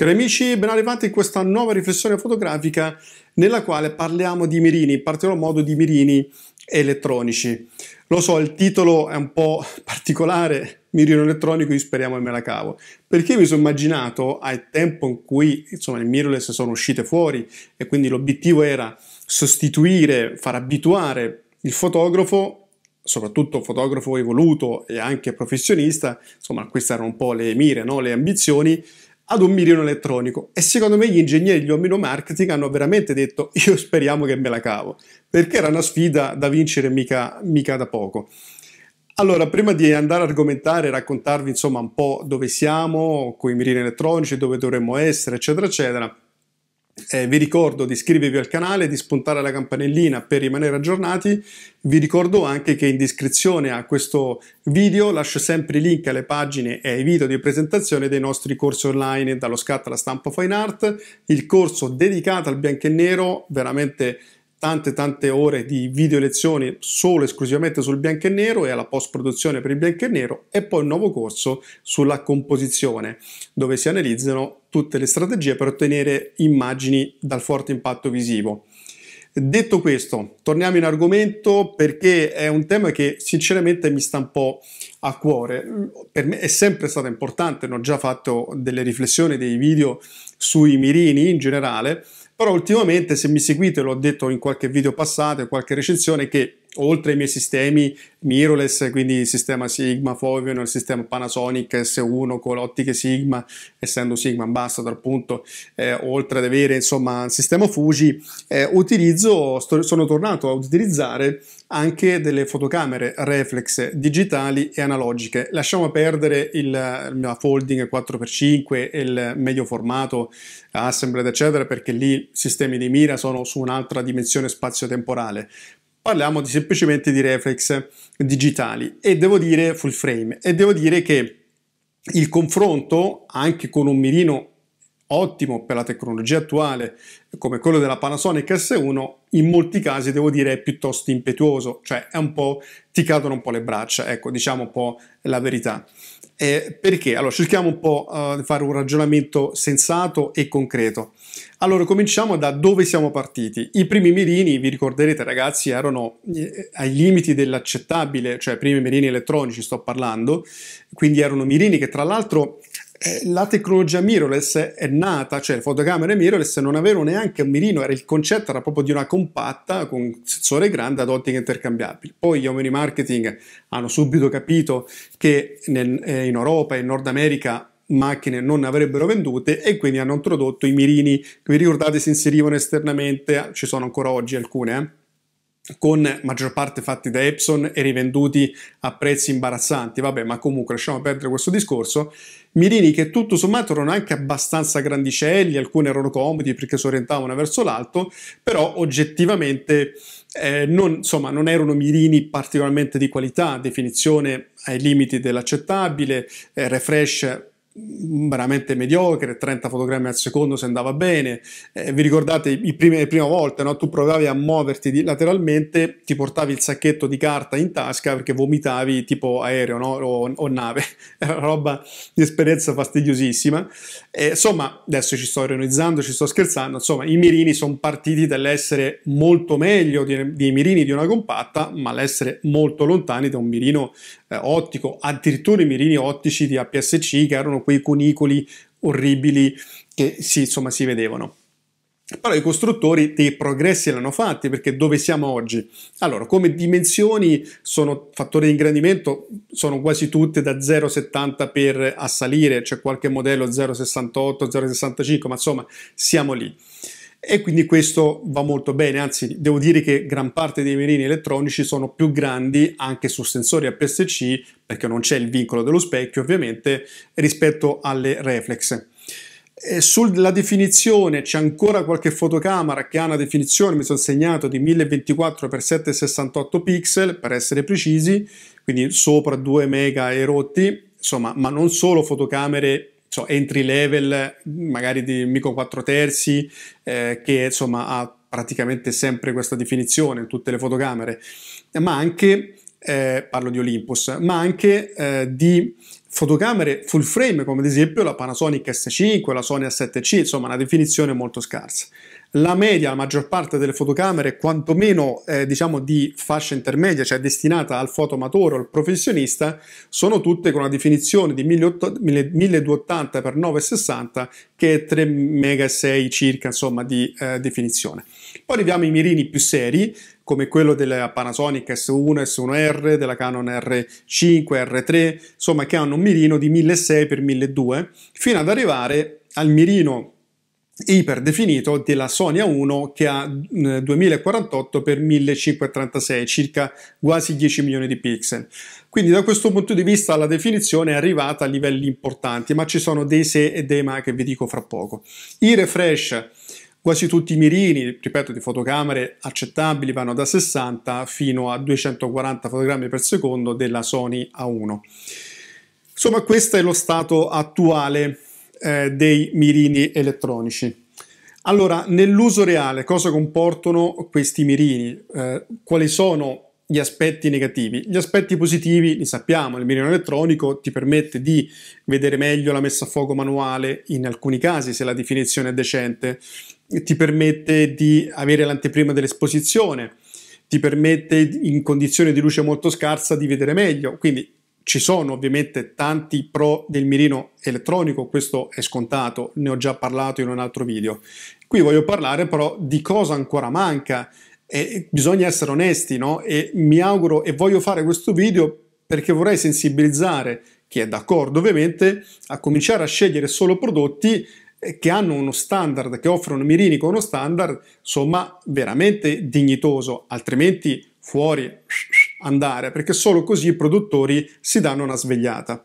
Cari amici, ben arrivati in questa nuova riflessione fotografica nella quale parliamo di mirini, in particolar modo di mirini elettronici. Lo so, il titolo è un po' particolare, mirino elettronico, io speriamo che me la cavo, perché mi sono immaginato al tempo in cui insomma, le mirrorless sono uscite fuori e quindi l'obiettivo era sostituire, far abituare il fotografo soprattutto fotografo evoluto e anche professionista, insomma queste erano un po' le mire, no? le ambizioni, ad un mirino elettronico e secondo me gli ingegneri di Omino Marketing hanno veramente detto io speriamo che me la cavo perché era una sfida da vincere mica, mica da poco. Allora, prima di andare a argomentare e raccontarvi insomma un po' dove siamo, con i mirini elettronici, dove dovremmo essere, eccetera, eccetera, eh, vi ricordo di iscrivervi al canale, di spuntare la campanellina per rimanere aggiornati. Vi ricordo anche che in descrizione a questo video lascio sempre i link alle pagine e ai video di presentazione dei nostri corsi online, dallo scatto alla stampa fine art, il corso dedicato al bianco e nero, veramente tante tante ore di video lezioni solo esclusivamente sul bianco e nero e alla post produzione per il bianco e nero e poi un nuovo corso sulla composizione dove si analizzano tutte le strategie per ottenere immagini dal forte impatto visivo. Detto questo, torniamo in argomento perché è un tema che sinceramente mi sta un po' a cuore. Per me è sempre stato importante, ne ho già fatto delle riflessioni, dei video sui mirini in generale, però ultimamente, se mi seguite, l'ho detto in qualche video passato, in qualche recensione, che oltre ai miei sistemi mirrorless, quindi sistema Sigma, Foveon, il sistema Panasonic S1 con ottiche Sigma, essendo Sigma ambassador appunto, eh, oltre ad avere insomma il sistema Fuji, eh, utilizzo, sto, sono tornato a utilizzare anche delle fotocamere reflex digitali e analogiche. Lasciamo perdere il, mio folding 4x5 e il medio formato assembled eccetera perché lì i sistemi di mira sono su un'altra dimensione spazio-temporale parliamo di, semplicemente di reflex digitali e devo dire full frame e devo dire che il confronto anche con un mirino ottimo per la tecnologia attuale come quello della Panasonic S1, in molti casi devo dire è piuttosto impetuoso, cioè è un po' ti cadono un po' le braccia, ecco, diciamo un po' la verità. Eh, perché? Allora, cerchiamo un po' uh, di fare un ragionamento sensato e concreto. Allora, cominciamo da dove siamo partiti. I primi mirini, vi ricorderete ragazzi, erano eh, ai limiti dell'accettabile, cioè i primi mirini elettronici sto parlando, quindi erano mirini che tra l'altro eh, la tecnologia mirrorless è nata, cioè le fotocamere mirrorless non avevano neanche un mirino, era il concetto era proprio di una compatta con sensore grande ad ottica intercambiabile. Poi gli uomini marketing hanno subito capito che eh, in Europa e in Nord America macchine non avrebbero vendute e quindi hanno introdotto i mirini, vi ricordate si inserivano esternamente, ci sono ancora oggi alcune, eh? con maggior parte fatti da Epson e rivenduti a prezzi imbarazzanti. Vabbè, ma comunque lasciamo perdere questo discorso. Mirini che tutto sommato erano anche abbastanza grandicelli, alcuni erano comodi perché si orientavano verso l'alto, però oggettivamente eh, non, insomma, non erano mirini particolarmente di qualità, definizione ai limiti dell'accettabile, eh, refresh veramente mediocre, 30 fotogrammi al secondo se andava bene. Eh, vi ricordate primi, le prime volte, no? tu provavi a muoverti lateralmente, ti portavi il sacchetto di carta in tasca perché vomitavi tipo aereo no? o, o, nave, era una roba di esperienza fastidiosissima. E, eh, insomma, adesso ci sto ironizzando, ci sto scherzando, insomma i mirini sono partiti dall'essere molto meglio dei mirini di una compatta, ma l'essere molto lontani da un mirino eh, ottico, addirittura i mirini ottici di APS-C che erano quei cunicoli orribili che si, insomma, si vedevano. Però i costruttori dei progressi l'hanno fatti perché dove siamo oggi? Allora, come dimensioni sono fattori di ingrandimento, sono quasi tutte da 0,70 per a salire, c'è cioè qualche modello 0,68, 0,65, ma insomma siamo lì e quindi questo va molto bene, anzi devo dire che gran parte dei mirini elettronici sono più grandi anche su sensori APS-C perché non c'è il vincolo dello specchio ovviamente rispetto alle reflex. E sulla definizione c'è ancora qualche fotocamera che ha una definizione, mi sono segnato, di 1024x768 pixel per essere precisi, quindi sopra 2 mega e rotti, insomma, ma non solo fotocamere so, entry level, magari di mico 4 terzi, eh, che insomma ha praticamente sempre questa definizione in tutte le fotocamere, ma anche, eh, parlo di Olympus, ma anche eh, di fotocamere full frame come ad esempio la Panasonic S5, la Sony A7C, insomma una definizione molto scarsa. La media, la maggior parte delle fotocamere, quantomeno eh, diciamo di fascia intermedia, cioè destinata al fotomatore o al professionista, sono tutte con una definizione di 1280x960 che è 3,6 circa insomma, di eh, definizione. Poi arriviamo ai mirini più seri, come quello della Panasonic S1, S1R, della Canon R5, R3, insomma che hanno un mirino di 1600 x 1200 fino ad arrivare al mirino iperdefinito della Sony A1 che ha 2048 x 1536 circa quasi 10 milioni di pixel quindi da questo punto di vista la definizione è arrivata a livelli importanti ma ci sono dei se e dei ma che vi dico fra poco i refresh quasi tutti i mirini ripeto di fotocamere accettabili vanno da 60 fino a 240 fotogrammi per secondo della Sony A1 insomma questo è lo stato attuale eh, dei mirini elettronici. Allora, nell'uso reale cosa comportano questi mirini? Eh, quali sono gli aspetti negativi. Gli aspetti positivi li sappiamo, il mirino elettronico ti permette di vedere meglio la messa a fuoco manuale in alcuni casi se la definizione è decente, ti permette di avere l'anteprima dell'esposizione, ti permette in condizioni di luce molto scarsa di vedere meglio, quindi ci sono ovviamente tanti pro del mirino elettronico, questo è scontato, ne ho già parlato in un altro video. Qui voglio parlare però di cosa ancora manca e bisogna essere onesti, no? E mi auguro e voglio fare questo video perché vorrei sensibilizzare chi è d'accordo ovviamente a cominciare a scegliere solo prodotti eh, che hanno uno standard, che offrono mirini con uno standard, insomma, veramente dignitoso, altrimenti fuori andare, perché solo così i produttori si danno una svegliata.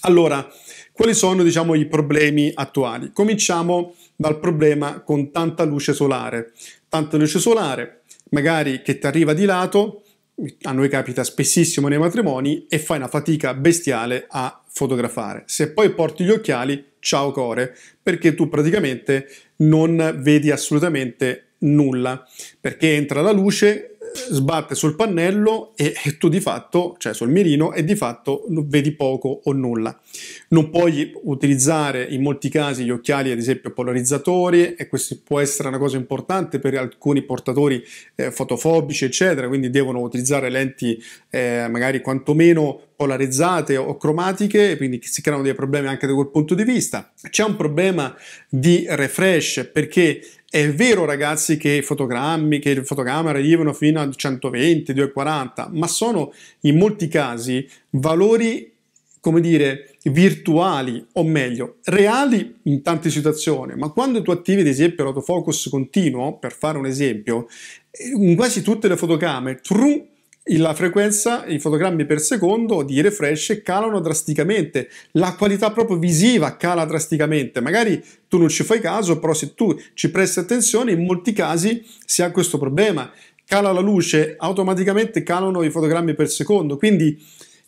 Allora, quali sono diciamo, i problemi attuali? Cominciamo dal problema con tanta luce solare. Tanta luce solare, magari che ti arriva di lato, a noi capita spessissimo nei matrimoni, e fai una fatica bestiale a fotografare. Se poi porti gli occhiali, ciao core, perché tu praticamente non vedi assolutamente nulla, perché entra la luce sbatte sul pannello e, e, tu di fatto, cioè sul mirino, e di fatto vedi poco o nulla. Non puoi utilizzare in molti casi gli occhiali, ad esempio, polarizzatori, e questo può essere una cosa importante per alcuni portatori eh, fotofobici, eccetera, quindi devono utilizzare lenti eh, magari quantomeno polarizzate o cromatiche, quindi si creano dei problemi anche da quel punto di vista. C'è un problema di refresh perché è vero ragazzi che i fotogrammi, che le fotocamere arrivano fino a 120, 240, ma sono in molti casi valori, come dire, virtuali, o meglio, reali in tante situazioni, ma quando tu attivi ad esempio l'autofocus continuo, per fare un esempio, eh, in quasi tutte le fotocamere, trum, la frequenza, i fotogrammi per secondo di refresh calano drasticamente, la qualità proprio visiva cala drasticamente, magari tu non ci fai caso, però se tu ci presti attenzione in molti casi si ha questo problema, cala la luce, automaticamente calano i fotogrammi per secondo, quindi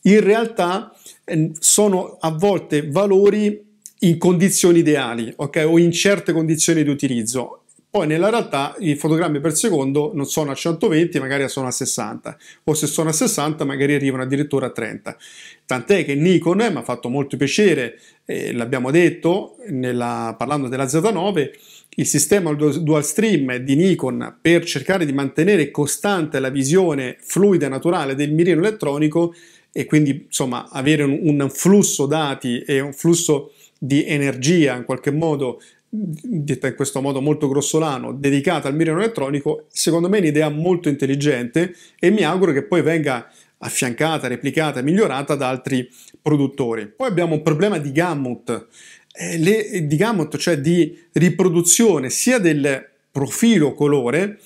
in realtà ehm, sono a volte valori in condizioni ideali, ok? O in certe condizioni di utilizzo poi nella realtà i fotogrammi per secondo non sono a 120, magari sono a 60, o se sono a 60 magari arrivano addirittura a 30. Tant'è che Nikon eh, mi ha fatto molto piacere, eh, l'abbiamo detto nella, parlando della Z9, il sistema dual stream di Nikon per cercare di mantenere costante la visione fluida e naturale del mirino elettronico e quindi insomma avere un, un flusso dati e un flusso di energia in qualche modo detta in questo modo molto grossolano, dedicata al mirino elettronico, secondo me è un'idea molto intelligente e mi auguro che poi venga affiancata, replicata, migliorata da altri produttori. Poi abbiamo un problema di gamut, eh, le, di gamut, cioè di riproduzione sia del profilo colore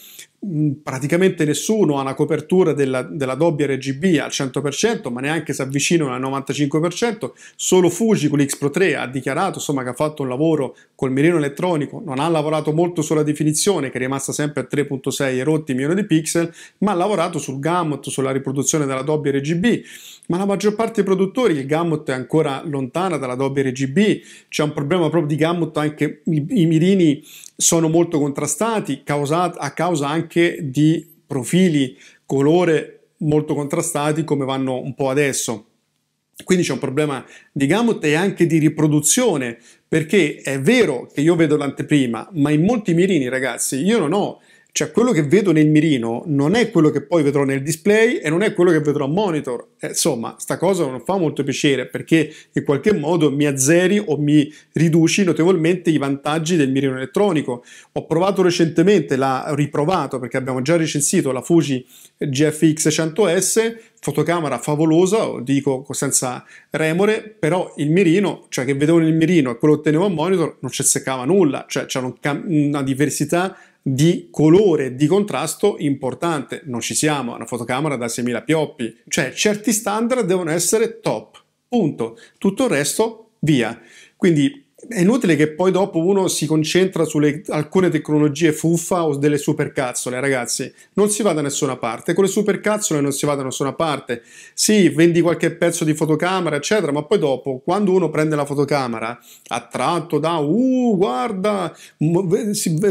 Mm, praticamente nessuno ha una copertura della, della doppia RGB al 100%, ma neanche si avvicinano al 95%, solo Fuji con l'X Pro 3 ha dichiarato insomma, che ha fatto un lavoro col mirino elettronico, non ha lavorato molto sulla definizione che è rimasta sempre a 3.6 rotti milioni di pixel, ma ha lavorato sul gamut, sulla riproduzione della doppia RGB, ma la maggior parte dei produttori il gamut è ancora lontana dalla doppia RGB, c'è un problema proprio di gamut, anche i, i mirini sono molto contrastati, causa, a causa anche anche di profili, colore molto contrastati come vanno un po' adesso. Quindi c'è un problema di gamut e anche di riproduzione, perché è vero che io vedo l'anteprima, ma in molti mirini, ragazzi, io non ho cioè quello che vedo nel mirino non è quello che poi vedrò nel display e non è quello che vedrò a monitor. Eh, insomma, sta cosa non fa molto piacere perché in qualche modo mi azzeri o mi riduci notevolmente i vantaggi del mirino elettronico. Ho provato recentemente, l'ho riprovato perché abbiamo già recensito la Fuji GFX 100S, fotocamera favolosa, dico senza remore, però il mirino, cioè che vedevo nel mirino e quello che ottenevo a monitor, non ci seccava nulla, cioè c'era una diversità di colore, di contrasto importante. Non ci siamo, è una fotocamera da 6.000 pioppi. Cioè certi standard devono essere top, punto. Tutto il resto, via. Quindi è inutile che poi dopo uno si concentra su alcune tecnologie fuffa o delle supercazzole, ragazzi. Non si va da nessuna parte. Con le supercazzole non si va da nessuna parte. Sì, vendi qualche pezzo di fotocamera, eccetera, ma poi dopo, quando uno prende la fotocamera, attratto da uh, guarda,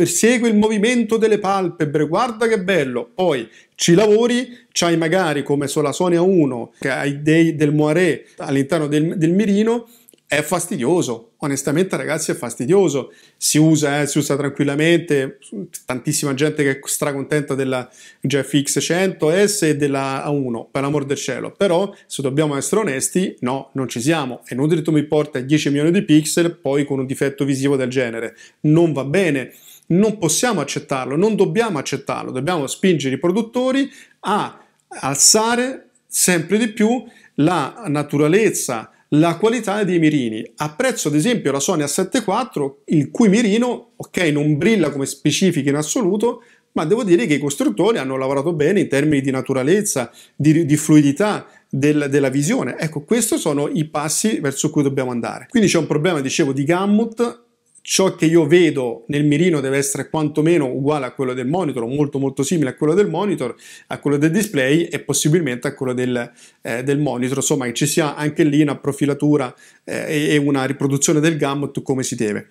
segue il movimento delle palpebre, guarda che bello. Poi ci lavori, c'hai magari come sulla Sony A1, che hai dei, del Moiré all'interno del, del mirino è fastidioso, onestamente ragazzi è fastidioso, si usa, eh, si usa tranquillamente, tantissima gente che è stracontenta della GFX 100S e della A1, per l'amor del cielo, però se dobbiamo essere onesti, no, non ci siamo, e inutile tu mi porta 10 milioni di pixel poi con un difetto visivo del genere, non va bene, non possiamo accettarlo, non dobbiamo accettarlo, dobbiamo spingere i produttori a alzare sempre di più la naturalezza, la qualità dei mirini. Apprezzo ad esempio la Sony A74, il cui mirino, ok, non brilla come specifica in assoluto, ma devo dire che i costruttori hanno lavorato bene in termini di naturalezza, di, di fluidità del, della visione. Ecco, questi sono i passi verso cui dobbiamo andare. Quindi c'è un problema, dicevo, di gamut ciò che io vedo nel mirino deve essere quantomeno uguale a quello del monitor, molto molto simile a quello del monitor, a quello del display e possibilmente a quello del, eh, del monitor, insomma che ci sia anche lì una profilatura eh, e una riproduzione del gamut come si deve.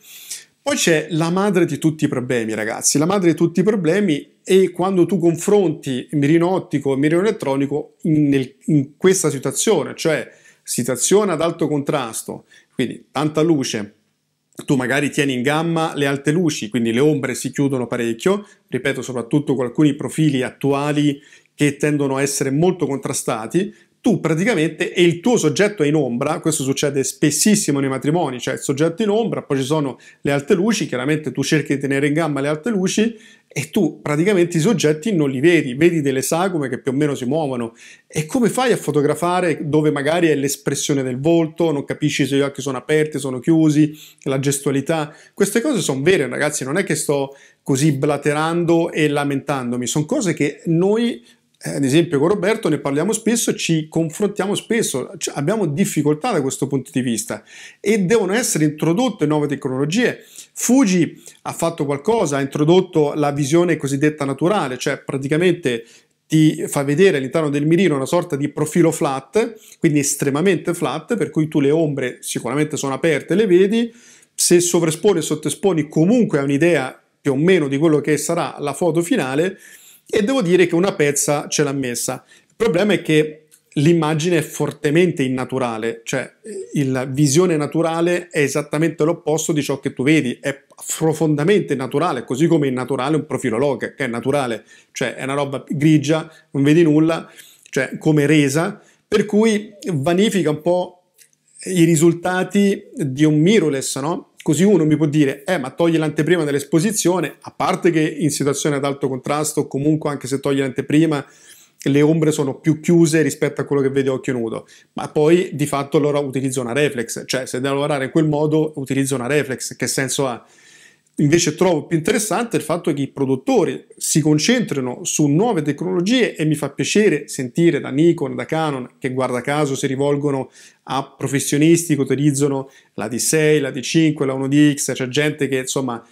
Poi c'è la madre di tutti i problemi ragazzi, la madre di tutti i problemi e quando tu confronti mirino ottico e mirino elettronico in, nel, in questa situazione, cioè situazione ad alto contrasto, quindi tanta luce, tu magari tieni in gamma le alte luci, quindi le ombre si chiudono parecchio, ripeto soprattutto con alcuni profili attuali che tendono a essere molto contrastati, tu praticamente e il tuo soggetto è in ombra, questo succede spessissimo nei matrimoni, cioè il soggetto in ombra, poi ci sono le alte luci, chiaramente tu cerchi di tenere in gamba le alte luci e tu praticamente i soggetti non li vedi, vedi delle sagome che più o meno si muovono e come fai a fotografare dove magari è l'espressione del volto, non capisci se gli occhi sono aperti, sono chiusi, la gestualità, queste cose sono vere ragazzi, non è che sto così blaterando e lamentandomi, sono cose che noi eh, ad esempio con Roberto ne parliamo spesso, ci confrontiamo spesso, abbiamo difficoltà da questo punto di vista e devono essere introdotte nuove tecnologie. Fuji ha fatto qualcosa, ha introdotto la visione cosiddetta naturale, cioè praticamente ti fa vedere all'interno del mirino una sorta di profilo flat, quindi estremamente flat, per cui tu le ombre sicuramente sono aperte, le vedi, se sovresponi e sottesponi comunque hai un'idea più o meno di quello che sarà la foto finale, e devo dire che una pezza ce l'ha messa. Il problema è che l'immagine è fortemente innaturale, cioè eh, la visione naturale è esattamente l'opposto di ciò che tu vedi, è profondamente naturale, così come è naturale un profilo log, che è naturale, cioè è una roba grigia, non vedi nulla, cioè come resa, per cui vanifica un po' i risultati di un mirrorless, no? Così uno mi può dire, eh, ma togli l'anteprima dell'esposizione, a parte che in situazione ad alto contrasto, comunque anche se togli l'anteprima, le ombre sono più chiuse rispetto a quello che vede occhio nudo, ma poi di fatto allora utilizzo una reflex, cioè se devo lavorare in quel modo utilizzo una reflex, che senso ha? invece trovo più interessante il fatto che i produttori si concentrino su nuove tecnologie e mi fa piacere sentire da Nikon, da Canon, che guarda caso si rivolgono a professionisti che utilizzano la D6, la D5, la 1DX, c'è gente che insomma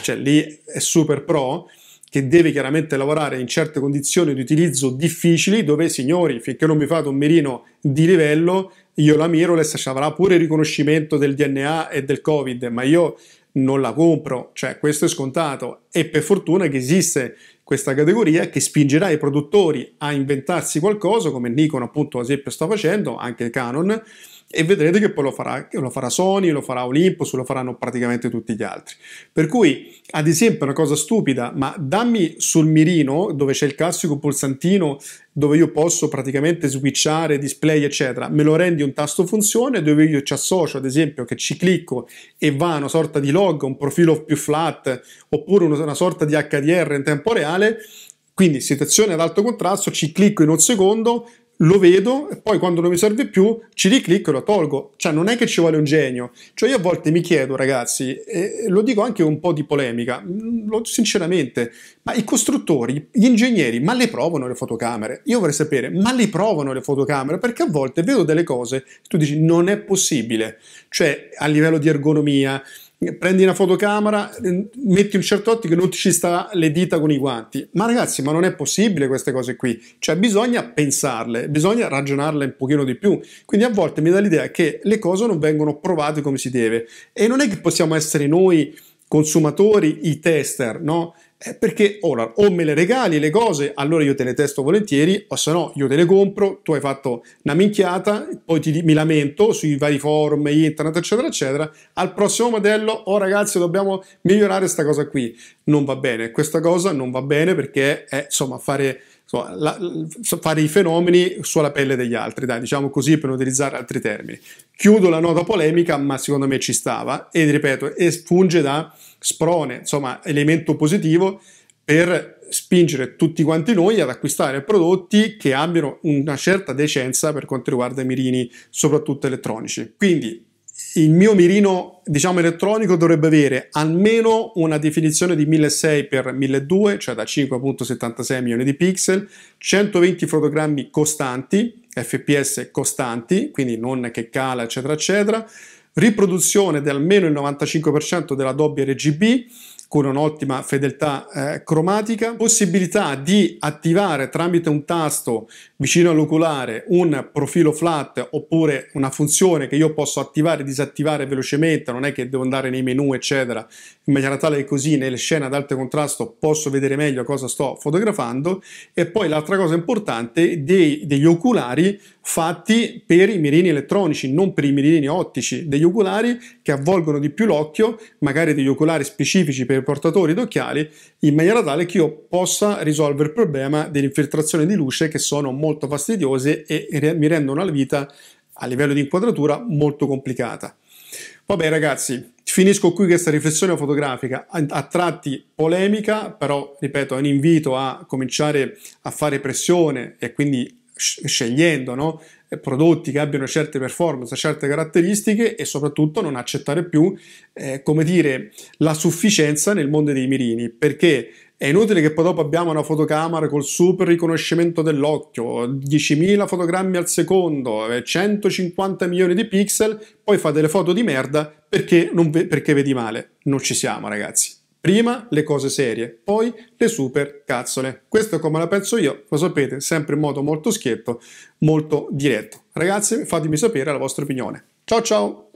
cioè, lì è super pro, che deve chiaramente lavorare in certe condizioni di utilizzo difficili, dove signori, finché non mi fate un mirino di livello, io la Miroless avrà pure il riconoscimento del DNA e del Covid, ma io non la compro, cioè questo è scontato e per fortuna che esiste questa categoria che spingerà i produttori a inventarsi qualcosa come Nikon appunto ad esempio sta facendo, anche Canon, e vedrete che poi lo farà, lo farà, Sony, lo farà Olympus, lo faranno praticamente tutti gli altri. Per cui, ad esempio, una cosa stupida, ma dammi sul mirino, dove c'è il classico pulsantino, dove io posso praticamente switchare display, eccetera, me lo rendi un tasto funzione, dove io ci associo, ad esempio, che ci clicco e va una sorta di log, un profilo più flat, oppure una sorta di HDR in tempo reale, quindi situazione ad alto contrasto, ci clicco in un secondo, lo vedo e poi quando non mi serve più ci riclicco e lo tolgo. Cioè non è che ci vuole un genio. Cioè io a volte mi chiedo ragazzi, e lo dico anche un po' di polemica, mm, sinceramente, ma i costruttori, gli ingegneri, ma le provano le fotocamere? Io vorrei sapere, ma le provano le fotocamere? Perché a volte vedo delle cose che tu dici non è possibile. Cioè a livello di ergonomia, prendi una fotocamera, mm, metti un certo ottico e non ci sta le dita con i guanti. Ma ragazzi, ma non è possibile queste cose qui. Cioè bisogna pensarle, bisogna ragionarle un pochino di più. Quindi a volte mi dà l'idea che le cose non vengono provate come si deve. E non è che possiamo essere noi consumatori i tester, no? Eh, perché ora o me le regali le cose, allora io te le testo volentieri, o se no io te le compro, tu hai fatto una minchiata, poi ti, mi lamento sui vari forum, internet, eccetera, eccetera. Al prossimo modello, oh ragazzi, dobbiamo migliorare questa cosa qui. Non va bene, questa cosa non va bene perché è insomma fare insomma, la, fare i fenomeni sulla pelle degli altri, dai, diciamo così per non utilizzare altri termini. Chiudo la nota polemica, ma secondo me ci stava e ripeto, e funge da sprone, insomma, elemento positivo per spingere tutti quanti noi ad acquistare prodotti che abbiano una certa decenza per quanto riguarda i mirini, soprattutto elettronici. Quindi il mio mirino diciamo elettronico dovrebbe avere almeno una definizione di 1600x1200 cioè da 5.76 milioni di pixel 120 fotogrammi costanti fps costanti quindi non che cala eccetera eccetera riproduzione di almeno il 95% della Dolby RGB con un'ottima fedeltà eh, cromatica, possibilità di attivare tramite un tasto vicino all'oculare un profilo flat oppure una funzione che io posso attivare e disattivare velocemente, non è che devo andare nei menu eccetera, in maniera tale che così nelle scene ad alto contrasto posso vedere meglio cosa sto fotografando e poi l'altra cosa importante dei, degli oculari fatti per i mirini elettronici, non per i mirini ottici, degli oculari che avvolgono di più l'occhio, magari degli oculari specifici per i portatori d'occhiali in maniera tale che io possa risolvere il problema dell'infiltrazione di luce che sono molto fastidiose e re- mi rendono la vita a livello di inquadratura molto complicata. Vabbè ragazzi, finisco qui questa riflessione fotografica, a tratti polemica, però ripeto è un invito a cominciare a fare pressione e quindi scegliendo no? Eh, prodotti che abbiano certe performance, certe caratteristiche e soprattutto non accettare più eh, come dire, la sufficienza nel mondo dei mirini, perché è inutile che poi dopo abbiamo una fotocamera col super riconoscimento dell'occhio, 10.000 fotogrammi al secondo, 150 eh, milioni di pixel, poi fa delle foto di merda perché, ve- perché vedi male. Non ci siamo ragazzi. Prima le cose serie, poi le super cazzole. Questo è come la penso io, lo sapete, sempre in modo molto schietto, molto diretto. Ragazzi, fatemi sapere la vostra opinione. Ciao ciao!